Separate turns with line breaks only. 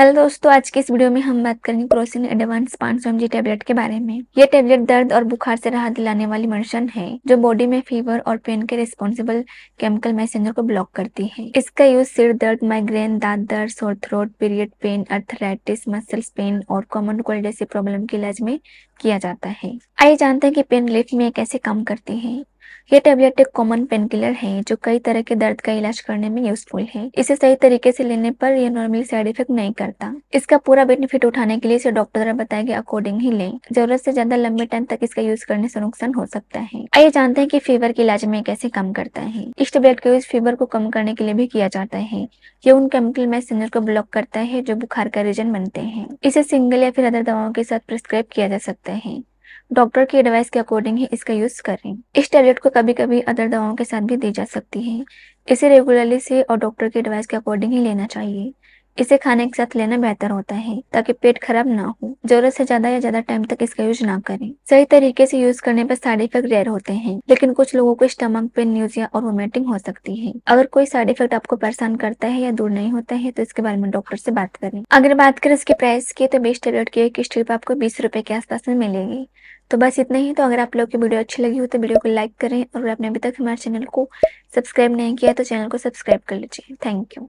hello दोस्तों आज के इस वीडियो में हम बात करेंगे क्रोसिन एडवांस पांच सौ टेबलेट के बारे में ये टेबलेट दर्द और बुखार से राहत दिलाने वाली मेडिसन है जो बॉडी में फीवर और पेन के रिस्पॉन्सिबल केमिकल मैसेजर को ब्लॉक करती है इसका यूज सिर दर्द माइग्रेन दांत दर्द sore throat period pain arthritis muscle pain और कॉमन कोल्ड जैसे प्रॉब्लम के इलाज में किया जाता है आइए जानते हैं कि पेन रिलीफ में कैसे काम करती है ये टेबलेट एक कॉमन पेनकिलर है जो कई तरह के दर्द का इलाज करने में यूजफुल है इसे सही तरीके से लेने पर यह नॉर्मली साइड इफेक्ट नहीं करता इसका पूरा बेनिफिट उठाने के लिए इसे डॉक्टर द्वारा बताए गए अकॉर्डिंग ही लें जरूरत से ज्यादा लंबे टाइम तक इसका यूज करने से नुकसान हो सकता है आइए जानते हैं की फीवर के इलाज में कैसे कम करता है इस टेबलेट का यूज फीवर को कम करने के लिए भी किया जाता है ये उन केमिकल मैसेजर को ब्लॉक करता है जो बुखार का रीजन बनते हैं इसे सिंगल या फिर अदर दवाओं के साथ प्रिस्क्राइब किया जा सकता है डॉक्टर की एडवाइस के अकॉर्डिंग ही इसका यूज करें इस टैबलेट को कभी कभी अदर दवाओं के साथ भी दी जा सकती है इसे रेगुलरली से और डॉक्टर की एडवाइस के अकॉर्डिंग ही लेना चाहिए इसे खाने के साथ लेना बेहतर होता है ताकि पेट खराब ना हो जरूरत से ज्यादा या ज्यादा टाइम तक इसका यूज ना करें सही तरीके से यूज करने पर साइड इफेक्ट रेयर होते हैं लेकिन कुछ लोगों को स्टमक पेन न्यूजिया और वोमिटिंग हो सकती है अगर कोई साइड इफेक्ट आपको परेशान करता है या दूर नहीं होता है तो इसके बारे में डॉक्टर से बात करें अगर बात करें इसके प्राइस की तो बीस टेबलेट की एक स्ट्रिप आपको बीस रूपए के आसपास में मिलेगी तो बस इतना ही तो अगर आप लोग की वीडियो अच्छी लगी हो तो वीडियो को लाइक करें और अगर आपने अभी तक हमारे चैनल को सब्सक्राइब नहीं किया तो चैनल को सब्सक्राइब कर लीजिए थैंक यू